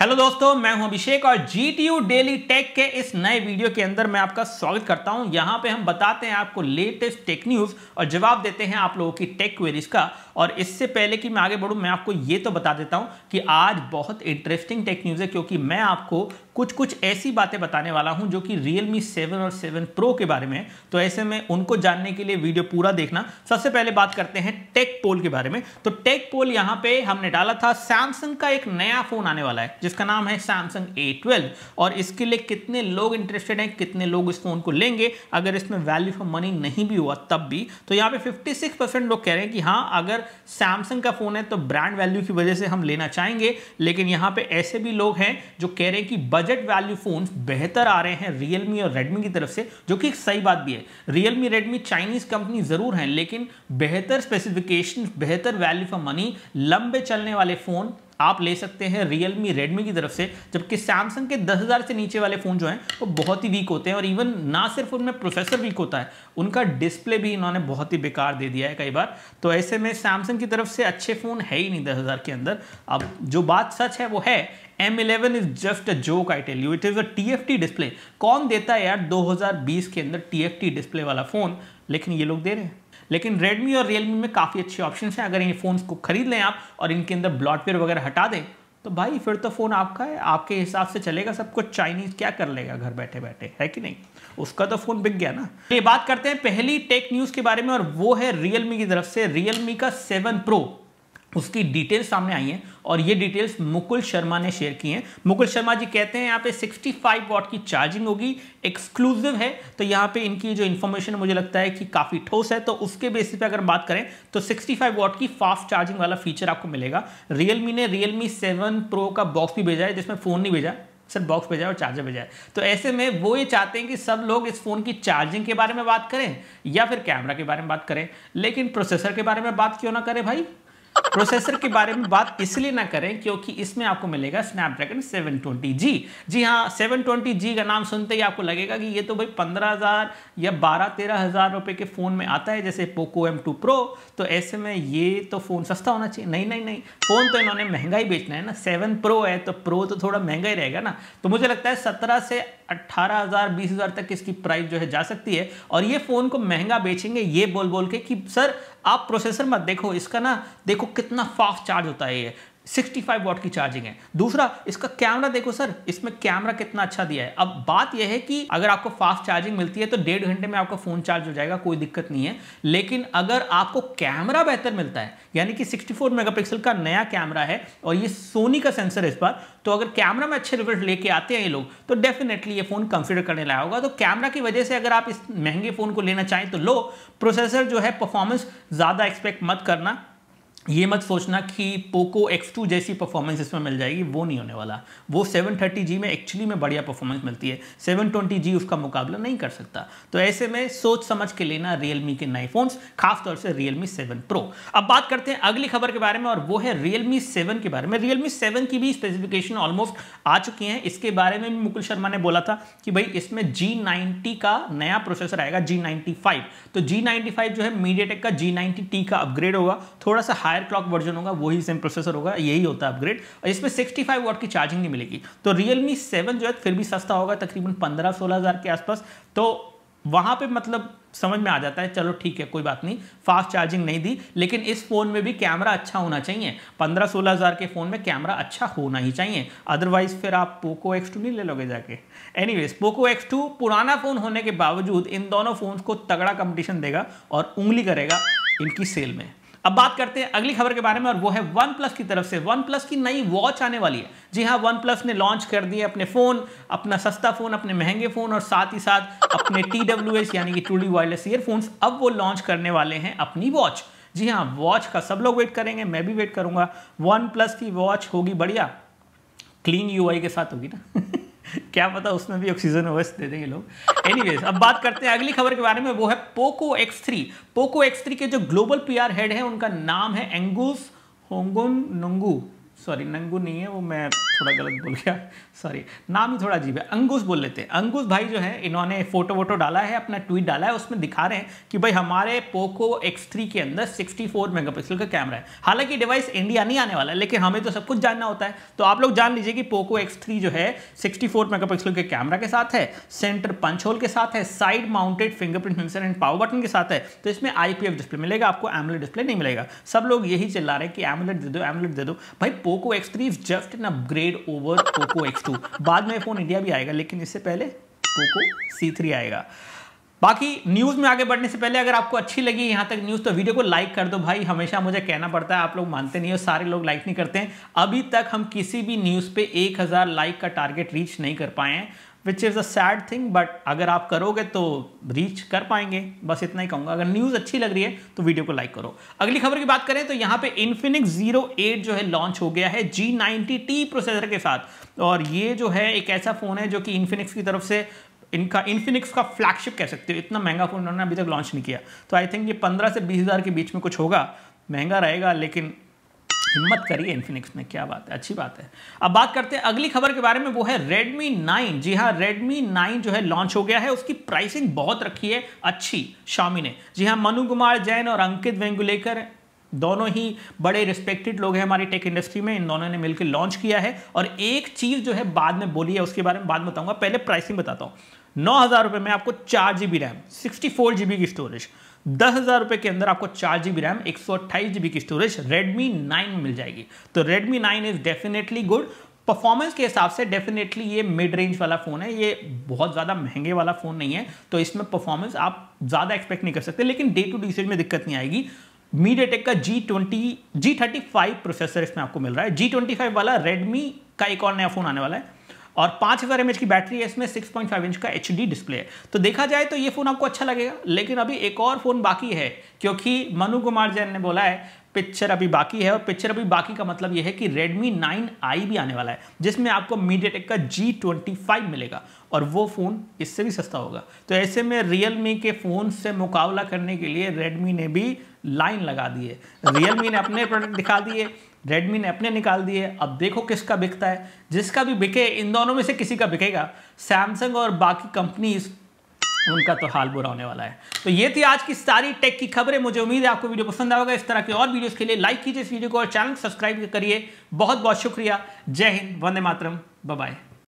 hello दोस्तों मैं हूं अभिषेक और G T U daily tech के इस नए वीडियो के अंदर मैं आपका स्वागत करता हूं यहां पे हम बताते हैं आपको लेटेस्ट टेक न्यूज़ और जवाब देते हैं आप लोगों की टेक क्वेरीज का और इससे पहले कि मैं आगे बढ़ूं मैं आपको ये तो बता देता हूं कि आज बहुत इंटरेस्टिंग टेक न्यूज़ है क्योंकि मैं आपको कुछ कुछ ऐसी बातें बताने वाला हूं जो कि Realme 7 और 7 Pro के बारे में तो ऐसे में उनको जानने के लिए वीडियो पूरा देखना सबसे पहले बात करते हैं टेक पोल के बारे में तो टेक पोल यहां पे हमने डाला था सैमसंग का एक नया फोन आने वाला है जिसका नाम है सैमसंग ए और इसके लिए कितने लोग इंटरेस्टेड हैं कितने लोग इस फोन को लेंगे अगर इसमें वैल्यू फॉर मनी नहीं भी हुआ तब भी तो यहाँ पे फिफ्टी परसेंट लोग कह रहे हैं कि हाँ अगर सैमसंग का फोन है तो ब्रांड वैल्यू की वजह से हम लेना चाहेंगे लेकिन यहाँ पे ऐसे भी लोग हैं जो कह रहे हैं कि बजट वैल्यू फोन्स बेहतर आ रहे हैं रियलमी और रेडमी की तरफ से जो कि सही बात भी है रियलमी रेडमी चाइनीज कंपनी जरूर है लेकिन बेहतर स्पेसिफिकेशन बेहतर वैल्यू फॉर मनी लंबे चलने वाले फोन आप ले सकते हैं रियलमी रेडमी की तरफ से जबकि सैमसंग के 10000 से नीचे वाले फ़ोन जो हैं वो बहुत ही वीक होते हैं और इवन ना सिर्फ उनमें प्रोसेसर वीक होता है उनका डिस्प्ले भी इन्होंने बहुत ही बेकार दे दिया है कई बार तो ऐसे में सैमसंग की तरफ से अच्छे फ़ोन है ही नहीं दस के अंदर अब जो बात सच है वो है M eleven is just a joke I tell you it is a T F T display कौन देता है यार 2020 के अंदर टी एफ टी डिस्प्ले वाला फ़ोन लेकिन ये लोग दे रहे हैं लेकिन रेडमी और रियलमी में काफ़ी अच्छे ऑप्शन हैं अगर इन फ़ोन्स को खरीद लें आप और इनके अंदर ब्लॉटवेयर वगैरह हटा दें तो भाई फिर तो फ़ोन आपका है आपके हिसाब से चलेगा सब कुछ चाइनीज़ क्या कर लेगा घर बैठे बैठे है कि नहीं उसका तो फ़ोन बिक गया ना ये बात करते हैं पहली टेक न्यूज़ के बारे में और वो है रियलमी की तरफ से रियलमी का सेवन प्रो उसकी डिटेल्स सामने आई हैं और ये डिटेल्स मुकुल शर्मा ने शेयर की हैं मुकुल शर्मा जी कहते हैं यहाँ पे 65 वॉट की चार्जिंग होगी एक्सक्लूसिव है तो यहाँ पे इनकी जो इन्फॉर्मेशन मुझे लगता है कि काफ़ी ठोस है तो उसके बेसिस पे अगर बात करें तो 65 वॉट की फास्ट चार्जिंग वाला फीचर आपको मिलेगा रियलमी ने रियलमी सेवन प्रो का बॉक्स भी भेजा है जिसमें फ़ोन नहीं भेजा सर बॉक्स भेजा और चार्जर भेजा है तो ऐसे में वो ये चाहते हैं कि सब लोग इस फ़ोन की चार्जिंग के बारे में बात करें या फिर कैमरा के बारे में बात करें लेकिन प्रोसेसर के बारे में बात क्यों ना करें भाई प्रोसेसर के बारे में बात इसलिए ना करें क्योंकि इसमें आपको मिलेगा स्नैपड्रैगन 720G जी हाँ 720G का नाम सुनते ही आपको लगेगा कि ये तो भाई 15000 या 12-13000 रुपए के फ़ोन में आता है जैसे पोको M2 Pro तो ऐसे में ये तो फ़ोन सस्ता होना चाहिए नहीं नहीं नहीं फ़ोन तो इन्होंने महंगा ही बेचना है ना सेवन प्रो है तो प्रो तो थोड़ा महंगा ही रहेगा ना तो मुझे लगता है सत्रह से अट्ठारह हज़ार बीस हज़ार तक इसकी प्राइस जो है जा सकती है और ये फ़ोन को महंगा बेचेंगे ये बोल बोल के कि सर आप प्रोसेसर मत देखो इसका ना देखो कितना फास्ट चार्ज होता है ये 65 वॉट की चार्जिंग है दूसरा इसका कैमरा देखो सर इसमें कैमरा कितना अच्छा दिया है अब बात यह है कि अगर आपको फास्ट चार्जिंग मिलती है तो डेढ़ घंटे में आपका फोन चार्ज हो जाएगा कोई दिक्कत नहीं है लेकिन अगर आपको कैमरा बेहतर मिलता है यानी कि 64 मेगापिक्सल का नया कैमरा है और ये सोनी का सेंसर है इस बार तो अगर कैमरा में अच्छे रिजल्ट लेके आते हैं ये लोग तो डेफिनेटली ये फोन कंसिडर करने लाया होगा तो कैमरा की वजह से अगर आप इस महंगे फोन को लेना चाहें तो लो प्रोसेसर जो है परफॉर्मेंस ज़्यादा एक्सपेक्ट मत करना ये मत सोचना कि पोको X2 जैसी परफॉर्मेंस इसमें मिल जाएगी वो नहीं होने वाला वो 730G में एक्चुअली में बढ़िया परफॉर्मेंस मिलती है 720G उसका मुकाबला नहीं कर सकता तो ऐसे में सोच समझ के लेना Realme के नए फोन्स खासतौर से Realme 7 Pro अब बात करते हैं अगली खबर के बारे में और वो है Realme 7 के बारे में Realme 7 की भी स्पेसिफिकेशन ऑलमोस्ट आ चुकी हैं इसके बारे में भी मुकुल शर्मा ने बोला था कि भाई इसमें जी का नया प्रोसेसर आएगा जी तो जी जो है मीडिया का जी का अपग्रेड होगा थोड़ा सा हाई हायर क्लॉक वर्जन होगा वही सेम प्रोसेसर होगा यही होता है अपग्रेड और इसमें 65 वॉट की चार्जिंग नहीं मिलेगी तो रियलमी सेवन जो है फिर भी सस्ता होगा तकरीबन पंद्रह सोलह हज़ार के आसपास तो वहाँ पे मतलब समझ में आ जाता है चलो ठीक है कोई बात नहीं फास्ट चार्जिंग नहीं दी लेकिन इस फ़ोन में भी कैमरा अच्छा होना चाहिए पंद्रह सोलह हज़ार के फ़ोन में कैमरा अच्छा होना ही चाहिए अदरवाइज़ फिर आप पोको एक्स टू नहीं ले लोगे जाके एनीवेज पोको एक्स टू पुराना फ़ोन होने के बावजूद इन दोनों फ़ोन को तगड़ा कंपटीशन देगा और उंगली करेगा इनकी सेल में अब बात करते हैं अगली खबर के बारे में और वो है वन प्लस की तरफ से वन प्लस की नई वॉच आने वाली है जी हाँ वन प्लस ने लॉन्च कर दिए अपने फ़ोन अपना सस्ता फ़ोन अपने महंगे फ़ोन और साथ ही साथ अपने टी डब्ल्यू एस यानी कि टूली वायरलेस ईयरफोन्स अब वो लॉन्च करने वाले हैं अपनी वॉच जी हाँ वॉच का सब लोग वेट करेंगे मैं भी वेट करूंगा वन प्लस की वॉच होगी बढ़िया क्लीन आई के साथ होगी ना क्या पता उसमें भी ऑक्सीजन ओएस दे देंगे लोग एनीवेज अब बात करते हैं अगली खबर के बारे में वो है Poco X three Poco X three के जो ग्लोबल पी हेड है उनका नाम है एंगूस होंगुन नंगू सॉरी नंगू नहीं है वो मैं थोड़ा गलत बोल गया सॉरी नाम ही थोड़ा अजीब है अंगूस बोल लेते हैं अंगूस भाई जो है इन्होंने फोटो वोटो डाला है अपना ट्वीट डाला है उसमें दिखा रहे हैं कि भाई हमारे पोको X3 के अंदर 64 मेगापिक्सल का कैमरा है हालांकि डिवाइस इंडिया नहीं आने वाला है लेकिन हमें तो सब कुछ जानना होता है तो आप लोग जान लीजिए कि पोको एक्स जो है सिक्सटी मेगापिक्सल के कैमरा के साथ है सेंटर पंच होल के साथ है side mounted fingerprint sensor and power button के साथ है तो इसमें आई डिस्प्ले मिलेगा आपको एमुलेट डिस्प्ले नहीं मिलेगा सब लोग यही चिल्ला रहे हैं कि एमुलेट दे दो एमुलेट दे दो भाई Poco X is just an upgrade upgrade over Poco X two बाद में फ़ोन इंडिया भी आएगा लेकिन इससे पहले पोको सी थ्री आएगा बाकी न्यूज़ में आगे बढ़ने से पहले अगर आपको अच्छी लगी यहां तक न्यूज़ तो वीडियो को लाइक कर दो भाई हमेशा मुझे कहना पड़ता है आप लोग मानते नहीं हो सारे लोग लाइक नहीं करते हैं अभी तक हम किसी भी न्यूज़ पे 1000 लाइक का टारगेट रीच नहीं कर पाए हैं which is a sad thing but अगर आप करोगे तो रीच कर पाएंगे बस इतना ही कहूँगा अगर न्यूज़ अच्छी लग रही है तो वीडियो को लाइक करो अगली खबर की बात करें तो यहाँ पे इन्फिनिक्स जीरो एट जो है लॉन्च हो गया है जी नाइन्टी टी प्रोसेसर के साथ और ये जो है एक ऐसा फ़ोन है जो कि इन्फिनिक्स की तरफ से इनका इन्फिनिक्स का फ्लैगशिप कह सकते हो इतना महंगा फ़ोन उन्होंने अभी तक लॉन्च नहीं किया तो आई थिंक ये पंद्रह से बीस हज़ार के बीच में कुछ होगा महंगा रहेगा लेकिन हिम्मत करिए इन्फिनिक्स में क्या बात है अच्छी बात है अब बात करते हैं अगली खबर के बारे में वो है Redmi 9 जी हाँ Redmi 9 जो है लॉन्च हो गया है उसकी प्राइसिंग बहुत रखी है अच्छी शामी ने जी हाँ मनु कुमार जैन और अंकित वेंगुलेकर दोनों ही बड़े रिस्पेक्टेड लोग हैं हमारी टेक इंडस्ट्री में इन दोनों ने मिलकर लॉन्च किया है और एक चीज़ जो है बाद में बोली है उसके बारे में बाद में बताऊंगा पहले प्राइसिंग बताता हूँ नौ हज़ार रुपए में आपको चार G B RAM sixty four GB की स्टोरेज दस हज़ार रुपए के अंदर आपको चार जीबी रैम एक सौ अट्ठाईस जीबी की स्टोरेज रेडमी नाइन मिल जाएगी तो Redmi nine is definitely good performance के हिसाब से डेफिनेटली ये मिड रेंज वाला फ़ोन है ये बहुत ज़्यादा महंगे वाला फ़ोन नहीं है तो इसमें परफॉर्मेंस आप ज़्यादा एक्सपेक्ट नहीं कर सकते लेकिन डे टू डे में दिक्कत नहीं आएगी टेक का G twenty G thirty five processor इसमें आपको मिल रहा है जी ट्वेंटी फाइव वाला रेडमी का एक और नया फ़ोन आने वाला है और पांच हज़ार एम की बैटरी है इसमें सिक्स पॉइंट फाइव इंच का एच डिस्प्ले है तो देखा जाए तो ये फ़ोन आपको अच्छा लगेगा लेकिन अभी एक और फ़ोन बाकी है क्योंकि मनु कुमार जैन ने बोला है पिक्चर अभी बाकी है और पिक्चर अभी बाकी का मतलब यह है कि Redmi 9i भी आने वाला है जिसमें आपको मीडियाटेक का G25 मिलेगा और वो फ़ोन इससे भी सस्ता होगा तो ऐसे में Realme के फ़ोन से मुकाबला करने के लिए Redmi ने भी लाइन लगा दी है Realme ने अपने प्रोडक्ट दिखा दिए रेडमी ने अपने निकाल दिए अब देखो किसका बिकता है जिसका भी बिके इन दोनों में से किसी का बिकेगा सैमसंग और बाकी कंपनीज उनका तो हाल बुरा होने वाला है तो ये थी आज की सारी टेक की खबरें मुझे उम्मीद है आपको वीडियो पसंद आएगा इस तरह के और वीडियोस के लिए लाइक कीजिए इस वीडियो को और चैनल सब्सक्राइब करिए बहुत बहुत शुक्रिया जय हिंद वंदे मातरम बाय